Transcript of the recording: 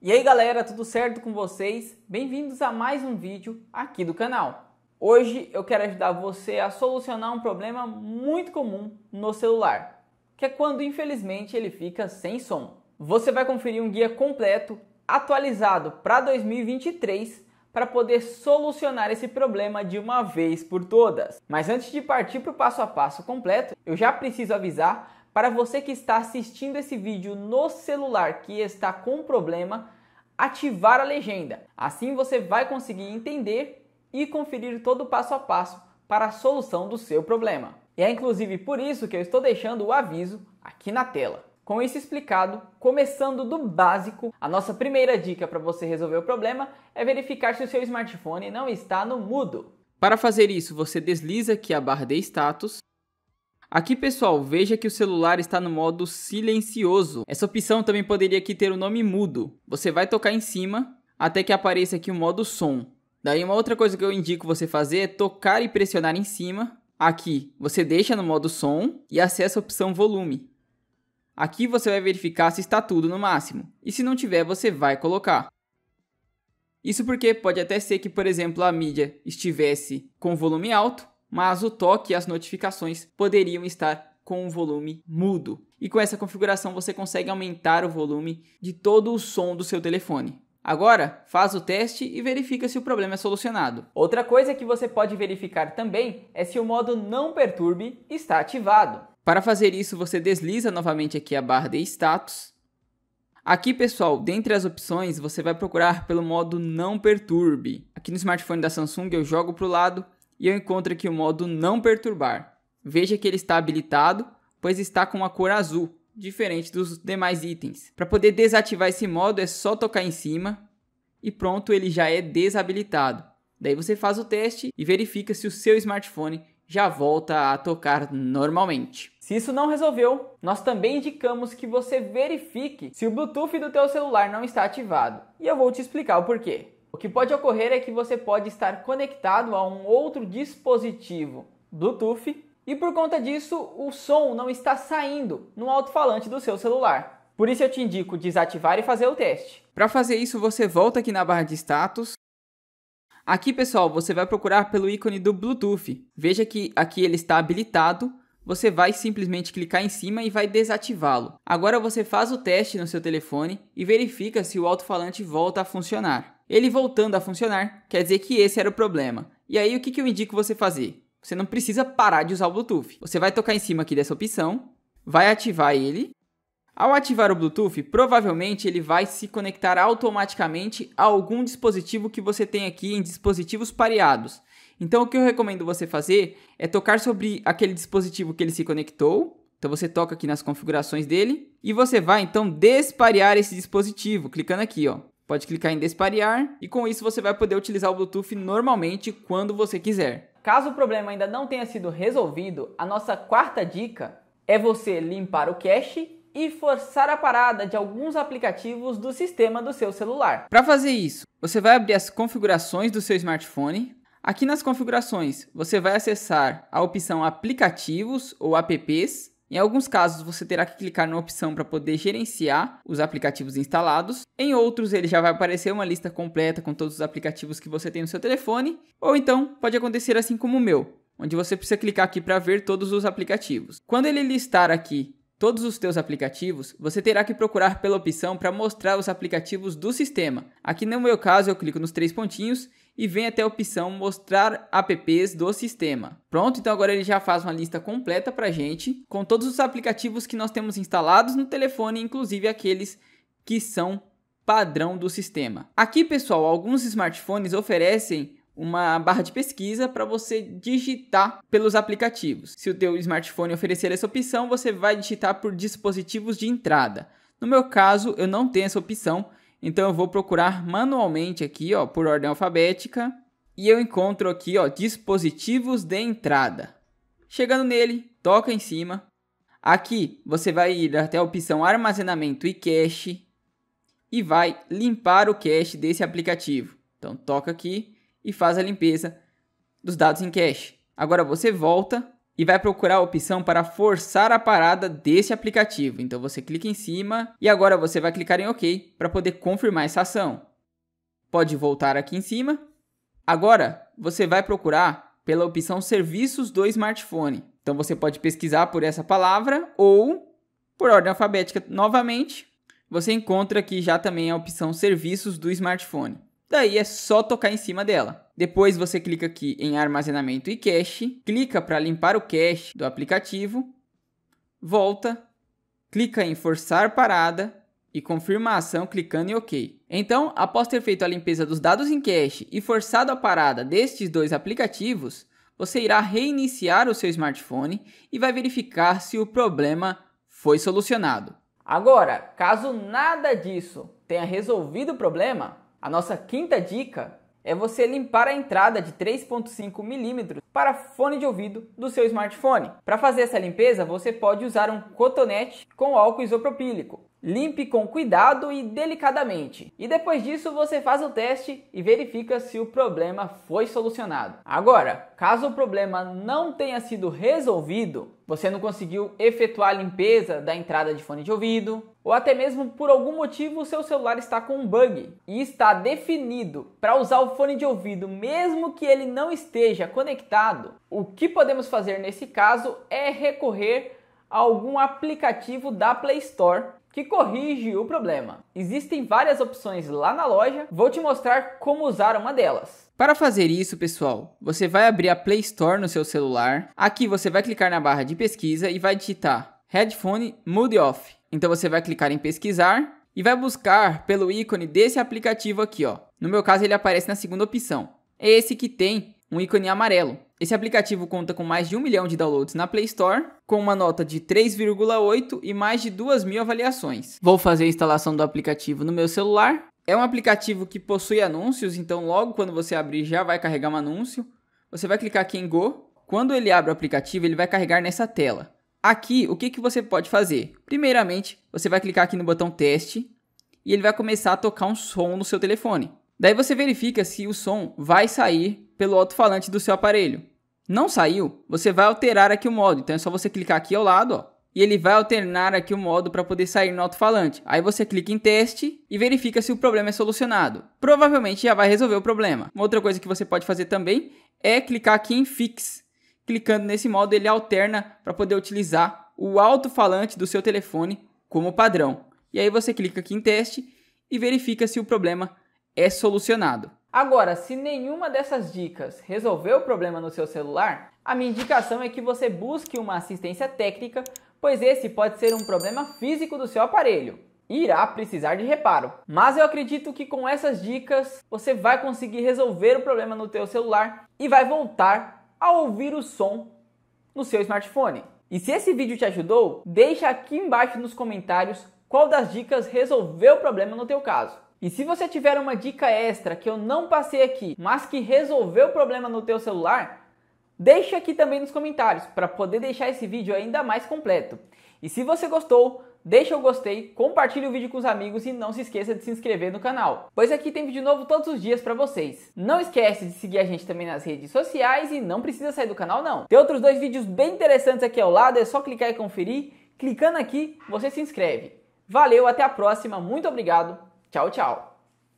E aí galera, tudo certo com vocês? Bem-vindos a mais um vídeo aqui do canal. Hoje eu quero ajudar você a solucionar um problema muito comum no celular, que é quando infelizmente ele fica sem som. Você vai conferir um guia completo, atualizado para 2023, para poder solucionar esse problema de uma vez por todas. Mas antes de partir para o passo a passo completo, eu já preciso avisar para você que está assistindo esse vídeo no celular que está com problema, ativar a legenda. Assim você vai conseguir entender e conferir todo o passo a passo para a solução do seu problema. E é inclusive por isso que eu estou deixando o aviso aqui na tela. Com isso explicado, começando do básico, a nossa primeira dica para você resolver o problema é verificar se o seu smartphone não está no mudo. Para fazer isso, você desliza aqui a barra de status Aqui pessoal, veja que o celular está no modo silencioso. Essa opção também poderia aqui ter o nome mudo. Você vai tocar em cima até que apareça aqui o modo som. Daí uma outra coisa que eu indico você fazer é tocar e pressionar em cima. Aqui você deixa no modo som e acessa a opção volume. Aqui você vai verificar se está tudo no máximo e se não tiver você vai colocar. Isso porque pode até ser que, por exemplo, a mídia estivesse com volume alto mas o toque e as notificações poderiam estar com o volume mudo. E com essa configuração você consegue aumentar o volume de todo o som do seu telefone. Agora, faz o teste e verifica se o problema é solucionado. Outra coisa que você pode verificar também é se o modo não perturbe está ativado. Para fazer isso, você desliza novamente aqui a barra de status. Aqui, pessoal, dentre as opções, você vai procurar pelo modo não perturbe. Aqui no smartphone da Samsung eu jogo para o lado e eu encontro aqui o modo não perturbar. Veja que ele está habilitado, pois está com a cor azul, diferente dos demais itens. Para poder desativar esse modo é só tocar em cima e pronto, ele já é desabilitado. Daí você faz o teste e verifica se o seu smartphone já volta a tocar normalmente. Se isso não resolveu, nós também indicamos que você verifique se o Bluetooth do teu celular não está ativado. E eu vou te explicar o porquê. O que pode ocorrer é que você pode estar conectado a um outro dispositivo Bluetooth e por conta disso o som não está saindo no alto-falante do seu celular. Por isso eu te indico desativar e fazer o teste. Para fazer isso, você volta aqui na barra de status. Aqui, pessoal, você vai procurar pelo ícone do Bluetooth. Veja que aqui ele está habilitado. Você vai simplesmente clicar em cima e vai desativá-lo. Agora você faz o teste no seu telefone e verifica se o alto-falante volta a funcionar. Ele voltando a funcionar quer dizer que esse era o problema. E aí o que, que eu indico você fazer? Você não precisa parar de usar o Bluetooth. Você vai tocar em cima aqui dessa opção, vai ativar ele. Ao ativar o Bluetooth, provavelmente ele vai se conectar automaticamente a algum dispositivo que você tem aqui em dispositivos pareados. Então o que eu recomendo você fazer é tocar sobre aquele dispositivo que ele se conectou. Então você toca aqui nas configurações dele e você vai então desparear esse dispositivo, clicando aqui, ó. Pode clicar em despariar e com isso você vai poder utilizar o Bluetooth normalmente quando você quiser. Caso o problema ainda não tenha sido resolvido, a nossa quarta dica é você limpar o cache e forçar a parada de alguns aplicativos do sistema do seu celular. Para fazer isso, você vai abrir as configurações do seu smartphone. Aqui nas configurações, você vai acessar a opção aplicativos ou apps em alguns casos, você terá que clicar na opção para poder gerenciar os aplicativos instalados. Em outros, ele já vai aparecer uma lista completa com todos os aplicativos que você tem no seu telefone. Ou então, pode acontecer assim como o meu, onde você precisa clicar aqui para ver todos os aplicativos. Quando ele listar aqui todos os seus aplicativos, você terá que procurar pela opção para mostrar os aplicativos do sistema. Aqui no meu caso, eu clico nos três pontinhos e vem até a opção mostrar apps do sistema. Pronto, então agora ele já faz uma lista completa para gente com todos os aplicativos que nós temos instalados no telefone, inclusive aqueles que são padrão do sistema. Aqui, pessoal, alguns smartphones oferecem uma barra de pesquisa para você digitar pelos aplicativos. Se o teu smartphone oferecer essa opção, você vai digitar por dispositivos de entrada. No meu caso, eu não tenho essa opção, então eu vou procurar manualmente aqui, ó, por ordem alfabética, e eu encontro aqui, ó, dispositivos de entrada. Chegando nele, toca em cima. Aqui você vai ir até a opção armazenamento e cache e vai limpar o cache desse aplicativo. Então toca aqui e faz a limpeza dos dados em cache. Agora você volta e vai procurar a opção para forçar a parada desse aplicativo. Então você clica em cima e agora você vai clicar em OK para poder confirmar essa ação. Pode voltar aqui em cima. Agora você vai procurar pela opção serviços do smartphone. Então você pode pesquisar por essa palavra ou por ordem alfabética novamente. Você encontra aqui já também a opção serviços do smartphone. Daí é só tocar em cima dela. Depois você clica aqui em armazenamento e cache, clica para limpar o cache do aplicativo, volta, clica em forçar parada e confirma a ação clicando em OK. Então, após ter feito a limpeza dos dados em cache e forçado a parada destes dois aplicativos, você irá reiniciar o seu smartphone e vai verificar se o problema foi solucionado. Agora, caso nada disso tenha resolvido o problema, a nossa quinta dica é você limpar a entrada de 3.5 mm para fone de ouvido do seu smartphone. Para fazer essa limpeza, você pode usar um cotonete com álcool isopropílico Limpe com cuidado e delicadamente. E depois disso você faz o teste e verifica se o problema foi solucionado. Agora, caso o problema não tenha sido resolvido, você não conseguiu efetuar a limpeza da entrada de fone de ouvido, ou até mesmo por algum motivo o seu celular está com um bug e está definido para usar o fone de ouvido mesmo que ele não esteja conectado, o que podemos fazer nesse caso é recorrer a algum aplicativo da Play Store que corrige o problema. Existem várias opções lá na loja, vou te mostrar como usar uma delas. Para fazer isso, pessoal, você vai abrir a Play Store no seu celular. Aqui você vai clicar na barra de pesquisa e vai digitar Headphone Mode Off. Então você vai clicar em pesquisar e vai buscar pelo ícone desse aplicativo aqui, ó. No meu caso ele aparece na segunda opção. É esse que tem um ícone amarelo. Esse aplicativo conta com mais de um milhão de downloads na Play Store, com uma nota de 3,8 e mais de 2 mil avaliações. Vou fazer a instalação do aplicativo no meu celular. É um aplicativo que possui anúncios, então logo quando você abrir já vai carregar um anúncio. Você vai clicar aqui em Go. Quando ele abre o aplicativo, ele vai carregar nessa tela. Aqui, o que, que você pode fazer? Primeiramente, você vai clicar aqui no botão teste e ele vai começar a tocar um som no seu telefone. Daí você verifica se o som vai sair pelo alto-falante do seu aparelho. Não saiu, você vai alterar aqui o modo. Então é só você clicar aqui ao lado, ó, e ele vai alternar aqui o modo para poder sair no alto-falante. Aí você clica em teste e verifica se o problema é solucionado. Provavelmente já vai resolver o problema. Uma outra coisa que você pode fazer também é clicar aqui em fix. Clicando nesse modo, ele alterna para poder utilizar o alto-falante do seu telefone como padrão. E aí você clica aqui em teste e verifica se o problema é solucionado. Agora, se nenhuma dessas dicas resolveu o problema no seu celular, a minha indicação é que você busque uma assistência técnica, pois esse pode ser um problema físico do seu aparelho e irá precisar de reparo. Mas eu acredito que com essas dicas você vai conseguir resolver o problema no teu celular e vai voltar a ouvir o som no seu smartphone. E se esse vídeo te ajudou, deixa aqui embaixo nos comentários qual das dicas resolveu o problema no teu caso. E se você tiver uma dica extra que eu não passei aqui, mas que resolveu o problema no teu celular, deixa aqui também nos comentários para poder deixar esse vídeo ainda mais completo. E se você gostou, deixa o gostei, compartilhe o vídeo com os amigos e não se esqueça de se inscrever no canal, pois aqui tem vídeo novo todos os dias para vocês. Não esquece de seguir a gente também nas redes sociais e não precisa sair do canal não. Tem outros dois vídeos bem interessantes aqui ao lado, é só clicar e conferir. Clicando aqui, você se inscreve. Valeu, até a próxima, muito obrigado. Tchau, tchau!